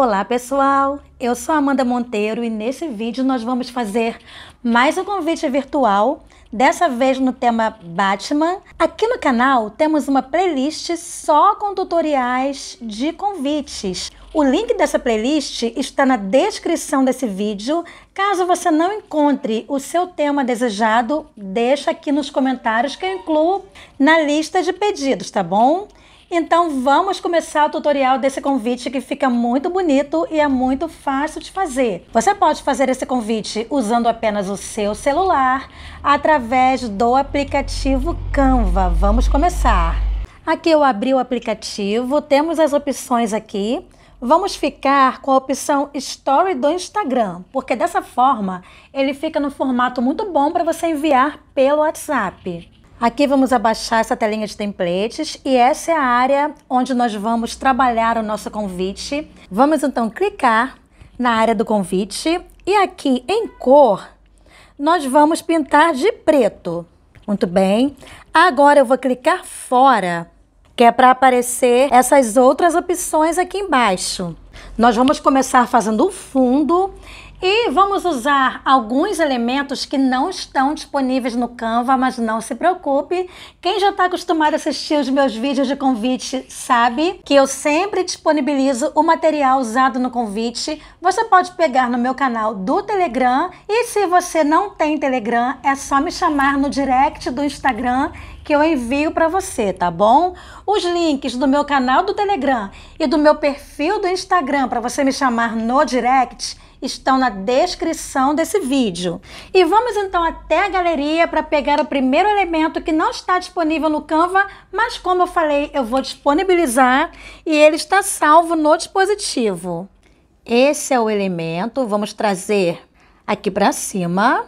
Olá pessoal, eu sou Amanda Monteiro e nesse vídeo nós vamos fazer mais um convite virtual, dessa vez no tema Batman. Aqui no canal temos uma playlist só com tutoriais de convites. O link dessa playlist está na descrição desse vídeo. Caso você não encontre o seu tema desejado, deixa aqui nos comentários que eu incluo na lista de pedidos, tá bom? Então vamos começar o tutorial desse convite que fica muito bonito e é muito fácil de fazer. Você pode fazer esse convite usando apenas o seu celular através do aplicativo Canva. Vamos começar. Aqui eu abri o aplicativo, temos as opções aqui. Vamos ficar com a opção Story do Instagram, porque dessa forma ele fica no formato muito bom para você enviar pelo WhatsApp. Aqui vamos abaixar essa telinha de templates e essa é a área onde nós vamos trabalhar o nosso convite. Vamos então clicar na área do convite e aqui em cor nós vamos pintar de preto. Muito bem. Agora eu vou clicar fora, que é para aparecer essas outras opções aqui embaixo. Nós vamos começar fazendo o fundo e vamos usar alguns elementos que não estão disponíveis no Canva, mas não se preocupe. Quem já está acostumado a assistir os meus vídeos de convite sabe que eu sempre disponibilizo o material usado no convite. Você pode pegar no meu canal do Telegram e se você não tem Telegram, é só me chamar no direct do Instagram que eu envio para você, tá bom? Os links do meu canal do Telegram e do meu perfil do Instagram para você me chamar no direct estão na descrição desse vídeo. E vamos então até a galeria para pegar o primeiro elemento que não está disponível no Canva, mas como eu falei, eu vou disponibilizar e ele está salvo no dispositivo. Esse é o elemento, vamos trazer aqui para cima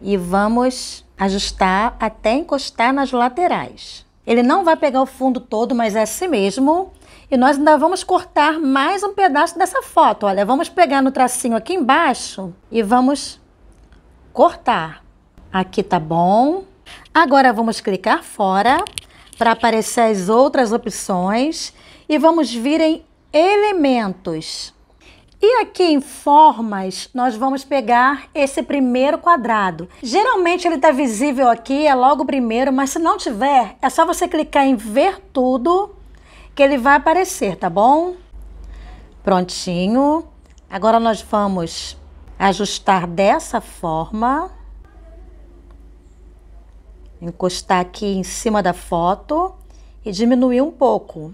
e vamos ajustar até encostar nas laterais. Ele não vai pegar o fundo todo, mas é assim mesmo. E nós ainda vamos cortar mais um pedaço dessa foto. Olha, vamos pegar no tracinho aqui embaixo e vamos cortar. Aqui tá bom. Agora vamos clicar fora para aparecer as outras opções e vamos vir em elementos. E aqui em formas, nós vamos pegar esse primeiro quadrado. Geralmente ele está visível aqui, é logo o primeiro, mas se não tiver, é só você clicar em ver tudo que ele vai aparecer, tá bom? Prontinho. Agora nós vamos ajustar dessa forma. Encostar aqui em cima da foto e diminuir um pouco.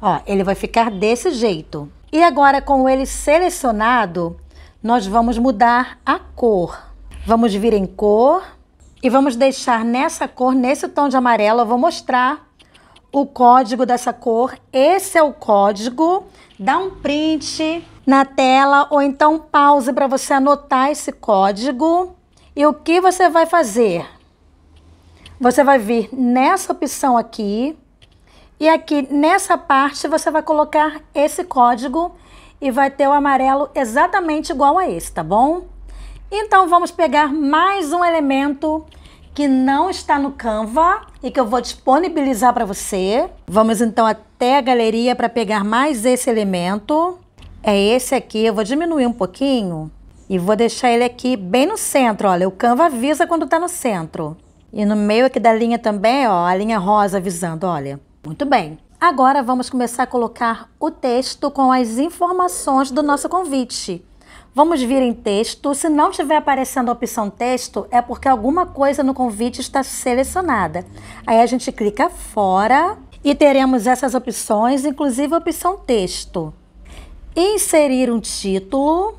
Ó, ele vai ficar desse jeito. E agora com ele selecionado, nós vamos mudar a cor. Vamos vir em cor e vamos deixar nessa cor, nesse tom de amarelo, eu vou mostrar o código dessa cor. Esse é o código. Dá um print na tela ou então pause para você anotar esse código. E o que você vai fazer? Você vai vir nessa opção aqui e aqui nessa parte você vai colocar esse código e vai ter o amarelo exatamente igual a esse, tá bom? Então vamos pegar mais um elemento que não está no Canva e que eu vou disponibilizar para você. Vamos então até a galeria para pegar mais esse elemento. É esse aqui, eu vou diminuir um pouquinho e vou deixar ele aqui bem no centro, olha, o Canva avisa quando está no centro. E no meio aqui da linha também, ó, a linha rosa avisando, olha. Muito bem. Agora vamos começar a colocar o texto com as informações do nosso convite. Vamos vir em texto. Se não estiver aparecendo a opção texto, é porque alguma coisa no convite está selecionada. Aí a gente clica fora e teremos essas opções, inclusive a opção texto. Inserir um título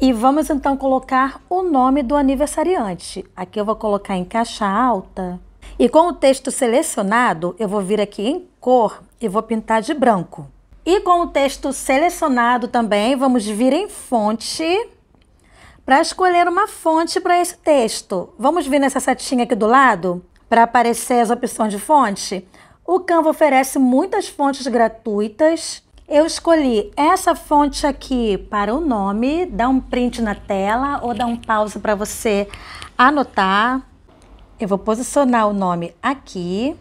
e vamos então colocar o nome do aniversariante. Aqui eu vou colocar em caixa alta. E com o texto selecionado, eu vou vir aqui em cor e vou pintar de branco. E com o texto selecionado também, vamos vir em fonte para escolher uma fonte para esse texto. Vamos vir nessa setinha aqui do lado para aparecer as opções de fonte. O Canva oferece muitas fontes gratuitas. Eu escolhi essa fonte aqui para o nome. Dá um print na tela ou dá um pause para você anotar. Eu vou posicionar o nome aqui.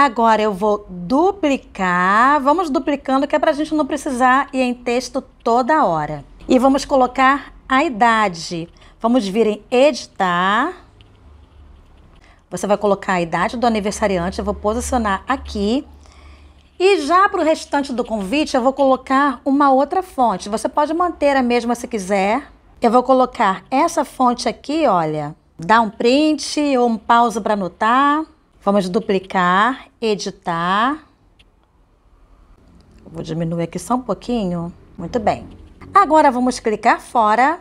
Agora eu vou duplicar, vamos duplicando que é para a gente não precisar ir em texto toda hora. E vamos colocar a idade. Vamos vir em editar. Você vai colocar a idade do aniversariante, eu vou posicionar aqui. E já para o restante do convite, eu vou colocar uma outra fonte. Você pode manter a mesma se quiser. Eu vou colocar essa fonte aqui, olha. Dá um print ou um pausa para anotar. Vamos duplicar, editar. Vou diminuir aqui só um pouquinho. Muito bem. Agora vamos clicar fora.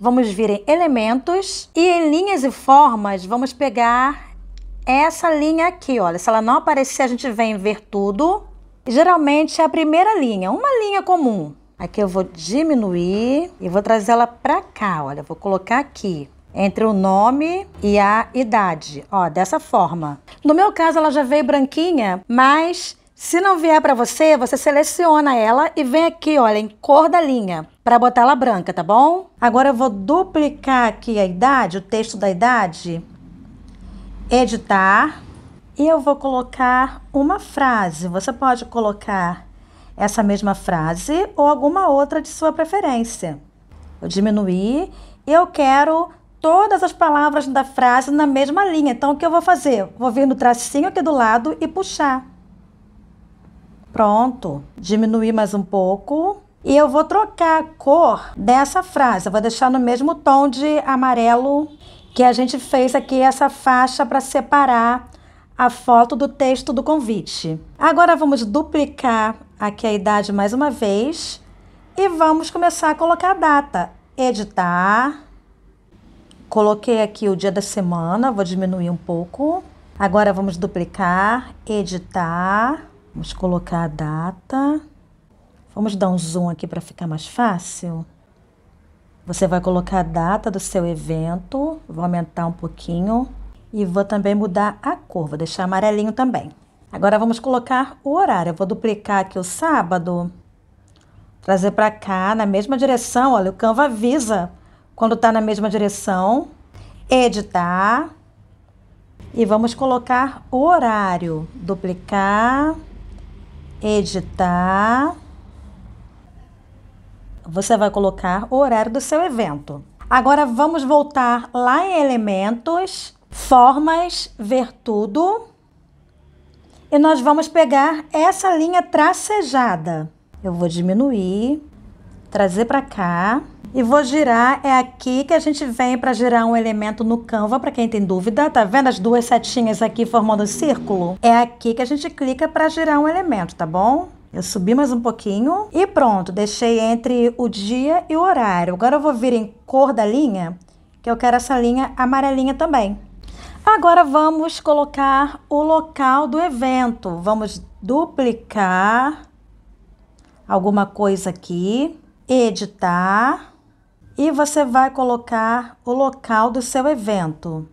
Vamos vir em elementos e em linhas e formas vamos pegar essa linha aqui, olha. Se ela não aparecer, a gente vem ver tudo. Geralmente é a primeira linha, uma linha comum. Aqui eu vou diminuir e vou trazer ela para cá, olha. Vou colocar aqui entre o nome e a idade, ó, dessa forma. No meu caso, ela já veio branquinha, mas se não vier para você, você seleciona ela e vem aqui, olha, em cor da linha, para botar ela branca, tá bom? Agora eu vou duplicar aqui a idade, o texto da idade, editar, e eu vou colocar uma frase. Você pode colocar essa mesma frase ou alguma outra de sua preferência. Eu diminuí, eu quero todas as palavras da frase na mesma linha. Então, o que eu vou fazer? Vou vir no tracinho aqui do lado e puxar. Pronto. Diminuir mais um pouco. E eu vou trocar a cor dessa frase. Eu vou deixar no mesmo tom de amarelo que a gente fez aqui essa faixa para separar a foto do texto do convite. Agora vamos duplicar aqui a idade mais uma vez e vamos começar a colocar a data. Editar, Coloquei aqui o dia da semana, vou diminuir um pouco. Agora vamos duplicar, editar, vamos colocar a data. Vamos dar um zoom aqui para ficar mais fácil. Você vai colocar a data do seu evento, vou aumentar um pouquinho e vou também mudar a cor, vou deixar amarelinho também. Agora vamos colocar o horário, eu vou duplicar aqui o sábado, trazer para cá na mesma direção, olha, o Canva avisa quando está na mesma direção, editar e vamos colocar o horário, duplicar, editar. Você vai colocar o horário do seu evento. Agora vamos voltar lá em elementos, formas, ver tudo. E nós vamos pegar essa linha tracejada. Eu vou diminuir, trazer para cá. E vou girar, é aqui que a gente vem para girar um elemento no Canva, para quem tem dúvida, tá vendo as duas setinhas aqui formando um círculo? É aqui que a gente clica para girar um elemento, tá bom? Eu subi mais um pouquinho e pronto, deixei entre o dia e o horário. Agora eu vou vir em cor da linha, que eu quero essa linha amarelinha também. Agora vamos colocar o local do evento. Vamos duplicar alguma coisa aqui, editar e você vai colocar o local do seu evento.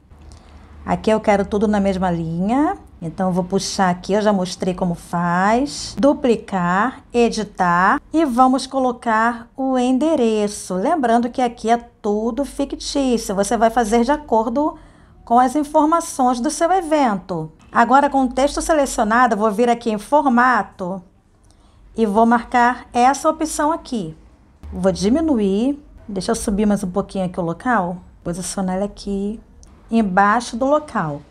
Aqui eu quero tudo na mesma linha, então vou puxar aqui, eu já mostrei como faz, duplicar, editar e vamos colocar o endereço. Lembrando que aqui é tudo fictício, você vai fazer de acordo com as informações do seu evento. Agora com o texto selecionado, vou vir aqui em formato e vou marcar essa opção aqui. Vou diminuir Deixa eu subir mais um pouquinho aqui o local. Posicionar ele aqui embaixo do local.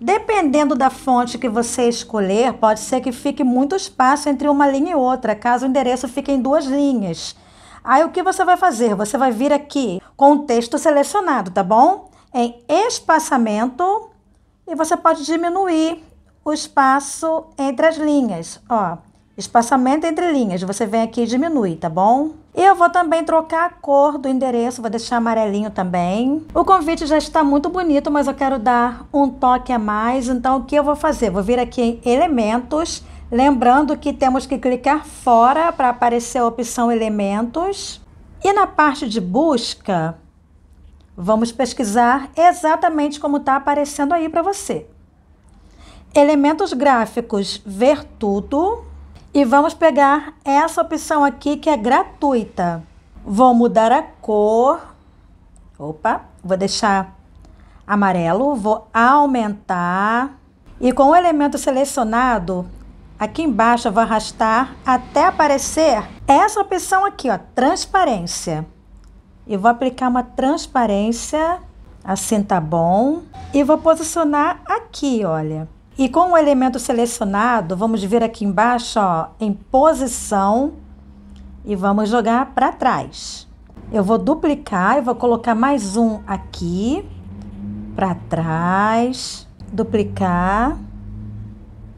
Dependendo da fonte que você escolher, pode ser que fique muito espaço entre uma linha e outra, caso o endereço fique em duas linhas. Aí o que você vai fazer? Você vai vir aqui com o texto selecionado, tá bom? Em espaçamento e você pode diminuir o espaço entre as linhas, ó. Espaçamento entre linhas, você vem aqui e diminui, tá bom? Eu vou também trocar a cor do endereço, vou deixar amarelinho também. O convite já está muito bonito, mas eu quero dar um toque a mais. Então, o que eu vou fazer? Vou vir aqui em elementos, lembrando que temos que clicar fora para aparecer a opção elementos. E na parte de busca, vamos pesquisar exatamente como está aparecendo aí para você. Elementos gráficos, ver tudo. E vamos pegar essa opção aqui que é gratuita. Vou mudar a cor. Opa, vou deixar amarelo, vou aumentar. E com o elemento selecionado, aqui embaixo eu vou arrastar até aparecer essa opção aqui, ó, transparência. E vou aplicar uma transparência, assim tá bom. E vou posicionar aqui, olha. E com o elemento selecionado, vamos vir aqui embaixo ó, em posição e vamos jogar para trás. Eu vou duplicar e vou colocar mais um aqui para trás, duplicar.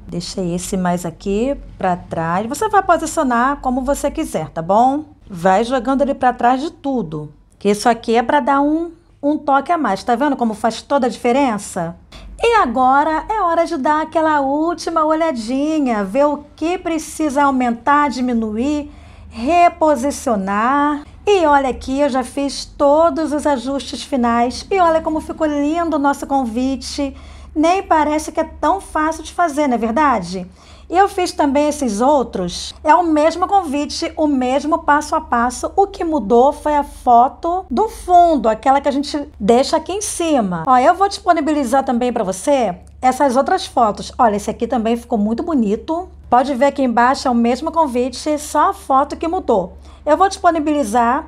Deixei esse mais aqui para trás. Você vai posicionar como você quiser, tá bom? Vai jogando ele para trás de tudo. Que isso aqui é para dar um, um toque a mais. Tá vendo como faz toda a diferença? E agora é hora de dar aquela última olhadinha, ver o que precisa aumentar, diminuir, reposicionar. E olha aqui, eu já fiz todos os ajustes finais e olha como ficou lindo o nosso convite. Nem parece que é tão fácil de fazer, não é verdade? E eu fiz também esses outros. É o mesmo convite, o mesmo passo a passo. O que mudou foi a foto do fundo, aquela que a gente deixa aqui em cima. Ó, eu vou disponibilizar também para você essas outras fotos. Olha, esse aqui também ficou muito bonito. Pode ver aqui embaixo é o mesmo convite, só a foto que mudou. Eu vou disponibilizar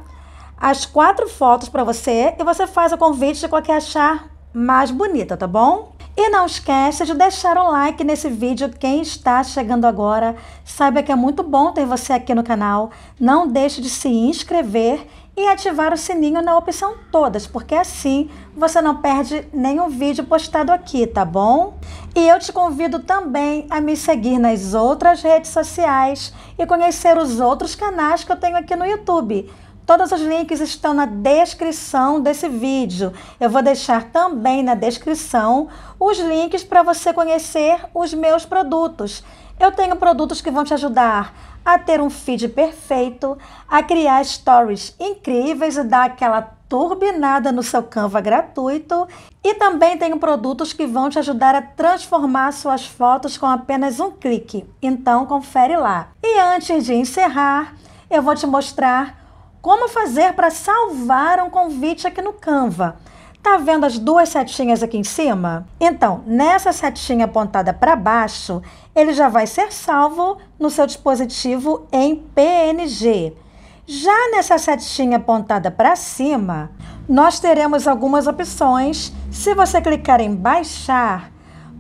as quatro fotos para você e você faz o convite de qualquer achar mais bonita, tá bom? E não esqueça de deixar um like nesse vídeo. Quem está chegando agora, saiba que é muito bom ter você aqui no canal. Não deixe de se inscrever e ativar o sininho na opção todas, porque assim você não perde nenhum vídeo postado aqui, tá bom? E eu te convido também a me seguir nas outras redes sociais e conhecer os outros canais que eu tenho aqui no YouTube. Todos os links estão na descrição desse vídeo. Eu vou deixar também na descrição os links para você conhecer os meus produtos. Eu tenho produtos que vão te ajudar a ter um feed perfeito, a criar stories incríveis e dar aquela turbinada no seu Canva gratuito. E também tenho produtos que vão te ajudar a transformar suas fotos com apenas um clique. Então confere lá. E antes de encerrar, eu vou te mostrar como fazer para salvar um convite aqui no Canva? Tá vendo as duas setinhas aqui em cima? Então, nessa setinha apontada para baixo, ele já vai ser salvo no seu dispositivo em PNG. Já nessa setinha apontada para cima, nós teremos algumas opções. Se você clicar em baixar,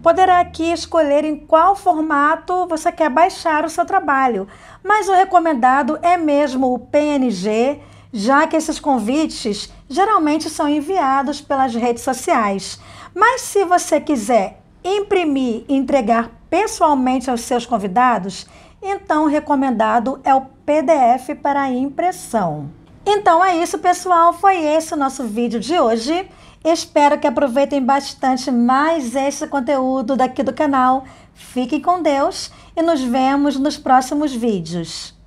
poderá aqui escolher em qual formato você quer baixar o seu trabalho, mas o recomendado é mesmo o PNG, já que esses convites geralmente são enviados pelas redes sociais. Mas se você quiser imprimir e entregar pessoalmente aos seus convidados, então o recomendado é o PDF para impressão. Então é isso, pessoal. Foi esse o nosso vídeo de hoje. Espero que aproveitem bastante mais este conteúdo daqui do canal. Fiquem com Deus e nos vemos nos próximos vídeos.